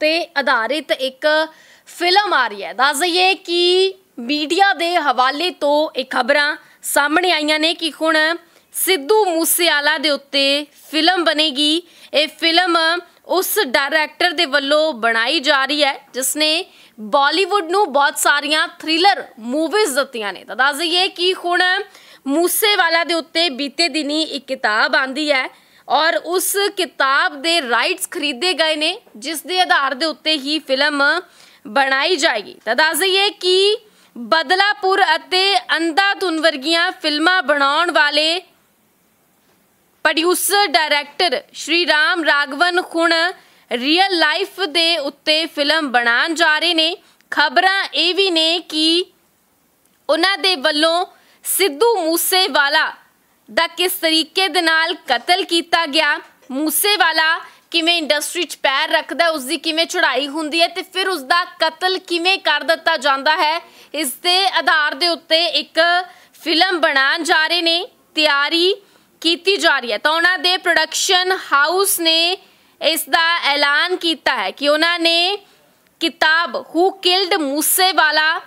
ਤੇ ਆਧਾਰਿਤ ਇੱਕ ਫਿਲਮ ਆ ਰਹੀ ਹੈ ਦੱਸ ਦਈਏ ਕਿ ਮੀਡੀਆ ਦੇ ਹਵਾਲੇ ਤੋਂ ਇਹ ਖਬਰਾਂ ਸਾਹਮਣੇ ਆਈਆਂ ਨੇ ਕਿ ਹੁਣ ਸਿੱਧੂ ਮੂਸੇਵਾਲਾ ਦੇ ਉੱਤੇ ਫਿਲਮ ਬਣੇਗੀ ਇਹ ਫਿਲਮ ਉਸ ਡਾਇਰੈਕਟਰ ਦੇ ਵੱਲੋਂ ਬਣਾਈ ਜਾ ਰਹੀ ਹੈ ਜਿਸ ਨੇ ਬਾਲੀਵੁੱਡ ਨੂੰ ਬਹੁਤ ਸਾਰੀਆਂ ਥ੍ਰਿਲਰ ਮੂਵੀਜ਼ ਦਿੱਤੀਆਂ ਨੇ ਤਾਂ ਦੱਸ ਦਈਏ ਕਿ ਹੁਣ ਮੂਸੇਵਾਲਾ ਦੇ ਉੱਤੇ ਬੀਤੇ ਦਿਨੀ ਇੱਕ ਕਿਤਾਬ ਆਂਦੀ ਹੈ ਔਰ ਉਸ ਕਿਤਾਬ ਦੇ ਰਾਈਟਸ ਖਰੀਦੇ ਗਏ ਨੇ ਜਿਸ ਦੇ ਆਧਾਰ ਦੇ ਉੱਤੇ ਹੀ ਫਿਲਮ ਬਣਾਈ ਜਾਏਗੀ ਤਾਂ ਦੱਸ ਦਈਏ ਕਿ ਬਦਲਾਪੁਰ ਅਤੇ ਅੰਧਾਧੁਨ ਵਰਗੀਆਂ ਫਿਲਮਾਂ ਬਣਾਉਣ ਵਾਲੇ producer director Sriram Raghavan ਖੁਣ ਰੀਅਲ ਲਾਈਫ ਦੇ ਉੱਤੇ ਫਿਲਮ ਬਣਾਉਣ ਜਾ ਰਹੇ ਨੇ ਖਬਰਾਂ ਇਹ ਵੀ ਨੇ ਕਿ ਉਹਨਾਂ ਦੇ ਵੱਲੋਂ ਸਿੱਧੂ ਮੂਸੇਵਾਲਾ ਦਾ ਕਿਸ ਤਰੀਕੇ ਦੇ ਨਾਲ ਕਤਲ ਕੀਤਾ ਗਿਆ ਮੂਸੇ ਵਾਲਾ ਕਿਵੇਂ ਇੰਡਸਟਰੀ 'ਚ ਪੈਰ ਰੱਖਦਾ ਉਸ ਦੀ ਕਿਵੇਂ ਚੜਾਈ ਹੁੰਦੀ ਹੈ ਤੇ ਫਿਰ ਉਸ ਦਾ ਕਤਲ ਕਿਵੇਂ ਕਰ ਦਿੱਤਾ ਜਾਂਦਾ ਹੈ ਇਸ ਦੇ ਆਧਾਰ ਦੇ ਉੱਤੇ ਇੱਕ ਫਿਲਮ ਬਣਾਉਣ ਜਾ ਰਹੇ ਨੇ ਤਿਆਰੀ ਕੀਤੀ ਜਾ ਰਹੀ ਹੈ ਤਾਂ ਉਹਨਾਂ ਦੇ ਪ੍ਰੋਡਕਸ਼ਨ ਹਾਊਸ ਨੇ ਇਸ ਦਾ ਐਲਾਨ ਕੀਤਾ ਹੈ ਕਿ ਉਹਨਾਂ ਨੇ ਕਿਤਾਬ ਹੂ ਕਿਲਡ ਮੂਸੇ ਵਾਲਾ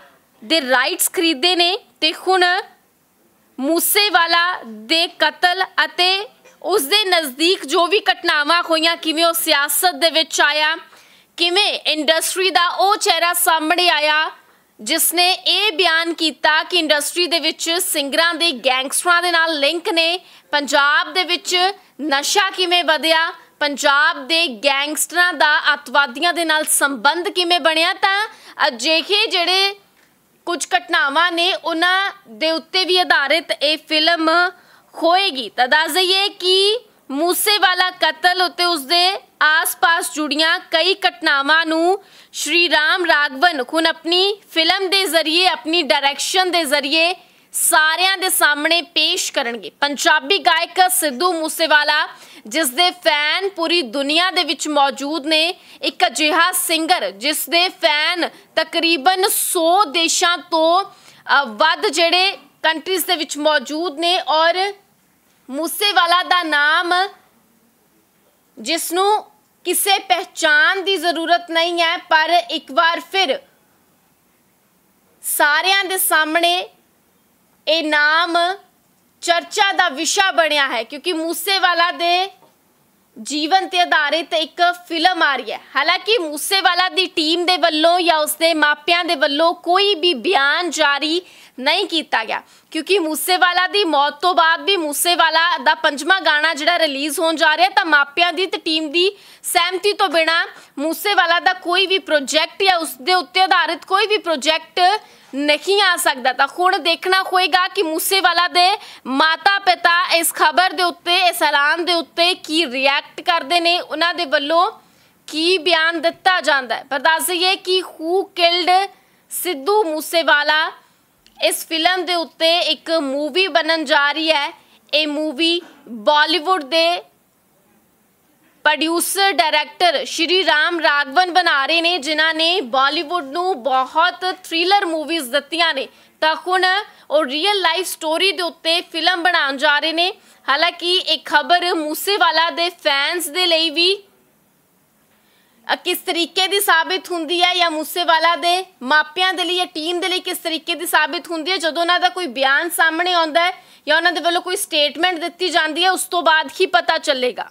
ਦੇ ਰਾਈਟਸ ਖਰੀਦੇ ਨੇ ਤੇ ਹੁਣ ਮੂਸੇ ਵਾਲਾ ਦੇ ਕਤਲ ਅਤੇ ਉਸ ਦੇ ਨਜ਼ਦੀਕ ਜੋ ਵੀ ਘਟਨਾਵਾਂ ਹੋਈਆਂ ਕਿਵੇਂ ਉਹ ਸਿਆਸਤ ਦੇ ਵਿੱਚ ਆਇਆ ਕਿਵੇਂ ਇੰਡਸਟਰੀ ਦਾ ਉਹ ਚਿਹਰਾ ਸਾਹਮਣੇ ਆਇਆ ਜਿਸ ਨੇ ਇਹ ਬਿਆਨ ਕੀਤਾ ਕਿ ਇੰਡਸਟਰੀ ਦੇ ਵਿੱਚ ਸਿੰਗਰਾਂ ਦੇ ਗੈਂਗਸਟਰਾਂ ਦੇ ਨਾਲ ਲਿੰਕ ਨੇ ਪੰਜਾਬ ਦੇ ਵਿੱਚ ਨਸ਼ਾ ਕਿਵੇਂ ਵਧਿਆ ਪੰਜਾਬ ਦੇ ਗੈਂਗਸਟਰਾਂ ਦਾ ਅਤਵਾਦੀਆਂ ਦੇ ਨਾਲ ਸੰਬੰਧ ਕਿਵੇਂ ਬਣਿਆ ਤਾਂ ਅਜਿਹੇ ਜਿਹੜੇ ਕੁਝ ਘਟਨਾਵਾਂ ਨੇ ਉਹਨਾਂ ਦੇ ਉੱਤੇ ਵੀ ਆਧਾਰਿਤ ਇਹ ਫਿਲਮ ਹੋਏਗੀ ਤਾਂ ਦੱਸ ਜਾਈਏ ਕਿ ਮੂਸੇ ਵਾਲਾ ਕਤਲ ਉਤੇ ਉਸਦੇ ਆਸ-ਪਾਸ ਜੁੜੀਆਂ ਕਈ ਘਟਨਾਵਾਂ ਨੂੰ ਸ਼੍ਰੀ ਰਾਮ ਰਾਗਵਨ ਖੁਨ ਆਪਣੀ ਫਿਲਮ ਦੇ ਜ਼ਰੀਏ ਆਪਣੀ ਡਾਇਰੈਕਸ਼ਨ ਦੇ ਜ਼ਰੀਏ ਸਾਰਿਆਂ ਦੇ ਸਾਹਮਣੇ ਪੇਸ਼ ਕਰਨਗੇ ਪੰਜਾਬੀ ਗਾਇਕ ਸਿੱਧੂ ਮੂਸੇਵਾਲਾ ਜਿਸ ਦੇ ਫੈਨ ਪੂਰੀ ਦੁਨੀਆ ਦੇ ਵਿੱਚ ਮੌਜੂਦ ਨੇ ਇੱਕ ਅਜਿਹਾ ਸਿੰਗਰ ਜਿਸ ਦੇ ਫੈਨ ਤਕਰੀਬਨ 100 ਦੇਸ਼ਾਂ ਤੋਂ ਵੱਧ ਜਿਹੜੇ ਕੰਟਰੀਜ਼ ਦੇ ਵਿੱਚ ਮੌਜੂਦ ਨੇ ਔਰ ਮੂਸੇਵਾਲਾ ਦਾ ਨਾਮ ਜਿਸ ਨੂੰ ਕਿਸੇ ਪਹਿਚਾਨ ਦੀ ਜ਼ਰੂਰਤ ਨਹੀਂ ਹੈ ਪਰ ਇੱਕ ਵਾਰ ਫਿਰ ਸਾਰਿਆਂ ਦੇ ਸਾਹਮਣੇ ਇਹ ਨਾਮ ਚਰਚਾ ਦਾ ਵਿਸ਼ਾ ਬਣਿਆ ਹੈ ਕਿਉਂਕਿ ਮੂਸੇ ਵਾਲਾ ਦੇ ਜੀਵਨ ਤੇ ਆਧਾਰਿਤ ਇੱਕ ਫਿਲਮ ਆ ਰਹੀ ਹੈ ਹਾਲਾਂਕਿ ਮੂਸੇਵਾਲਾ ਦੀ ਟੀਮ ਦੇ ਵੱਲੋਂ ਜਾਂ ਉਸਦੇ ਮਾਪਿਆਂ ਦੇ ਵੱਲੋਂ ਕੋਈ ਵੀ ਬਿਆਨ ਜਾਰੀ ਨਹੀਂ ਕੀਤਾ ਗਿਆ ਕਿਉਂਕਿ ਮੂਸੇਵਾਲਾ ਦੀ ਮੌਤ ਤੋਂ ਬਾਅਦ ਵੀ ਮੂਸੇਵਾਲਾ ਦਾ ਪੰਜਵਾਂ ਗਾਣਾ ਜਿਹੜਾ ਰਿਲੀਜ਼ ਹੋਣ ਜਾ ਰਿਹਾ ਤਾਂ ਮਾਪਿਆਂ ਦੀ ਤੇ ਟੀਮ ਦੀ ਸਹਿਮਤੀ ਤੋਂ ਬਿਨਾ ਮੂਸੇਵਾਲਾ ਦਾ ਕੋਈ ਵੀ ਪ੍ਰੋਜੈਕਟ ਜਾਂ ਉਸਦੇ ਉੱਤੇ ਆਧਾਰਿਤ ਕੋਈ ਵੀ ਪ੍ਰੋਜੈਕਟ ਨਹੀਂ ਆ ਸਕਦਾ ਤਾਂ ਹੁਣ ਦੇਖਣਾ ਹੋਏਗਾ ਕਿ ਮੂਸੇਵਾਲਾ ਦੇ ਮਾਤਾ-ਪਿਤਾ ਇਸ ਖਬਰ ਦੇ ਉੱਤੇ ਇਸ ਐਲਾਨ ਦੇ ਉੱਤੇ ਕੀ ਰਿਐਕਟ ਐਕਟ ਕਰਦੇ ਨੇ ਉਹਨਾਂ ਦੇ ਵੱਲੋਂ ਕੀ ਬਿਆਨ ਦਿੱਤਾ ਜਾਂਦਾ ਹੈ ਪਰ ਦੱਸ ਦਈਏ ਕਿ ਹੂ ਕਿਲਡ ਸਿੱਧੂ ਮੂਸੇਵਾਲਾ ਇਸ ਫਿਲਮ ਦੇ ਉੱਤੇ ਇੱਕ ਮੂਵੀ ਬਣਨ ਜਾ ਰਹੀ ਹੈ ਇਹ ਮੂਵੀ ਬਾਲੀਵੁੱਡ ਦੇ producer director Sriram Raghavan ਬਣਾ ਰਹੇ ਨੇ ਜਿਨ੍ਹਾਂ ਨੇ ਬਾਲੀਵੁੱਡ ਨੂੰ ਬਹੁਤ ਥ੍ਰਿਲਰ ਮੂਵੀਜ਼ ਦਿੱਤੀਆਂ ਨੇ ਤਾਂ ਹੁਣ ਉਹ ਰੀਅਲ ਲਾਈਫ ਸਟੋਰੀ ਦੇ ਉੱਤੇ ਫਿਲਮ ਬਣਾਉਣ ਜਾ ਰਹੇ ਨੇ ਹਾਲਾਂਕਿ ਇਹ ਖਬਰ ਮੂਸੇਵਾਲਾ ਦੇ ਫੈਨਸ ਦੇ ਲਈ ਵੀ ਕਿਸ ਤਰੀਕੇ ਦੀ ਸਾਬਿਤ ਹੁੰਦੀ ਹੈ ਜਾਂ ਮੂਸੇਵਾਲਾ ਦੇ ਮਾਪਿਆਂ ਦੇ ਲਈ ਜਾਂ ਟੀਮ ਦੇ ਲਈ ਕਿਸ ਤਰੀਕੇ ਦੀ ਸਾਬਿਤ ਹੁੰਦੀ ਹੈ ਜਦੋਂ ਉਹਨਾਂ ਦਾ ਕੋਈ ਬਿਆਨ ਸਾਹਮਣੇ ਆਉਂਦਾ ਹੈ ਜਾਂ ਉਹਨਾਂ ਦੇ ਵੱਲੋਂ ਕੋਈ ਸਟੇਟਮੈਂਟ ਦਿੱਤੀ ਜਾਂਦੀ ਹੈ ਉਸ ਤੋਂ ਬਾਅਦ ਹੀ ਪਤਾ ਚੱਲੇਗਾ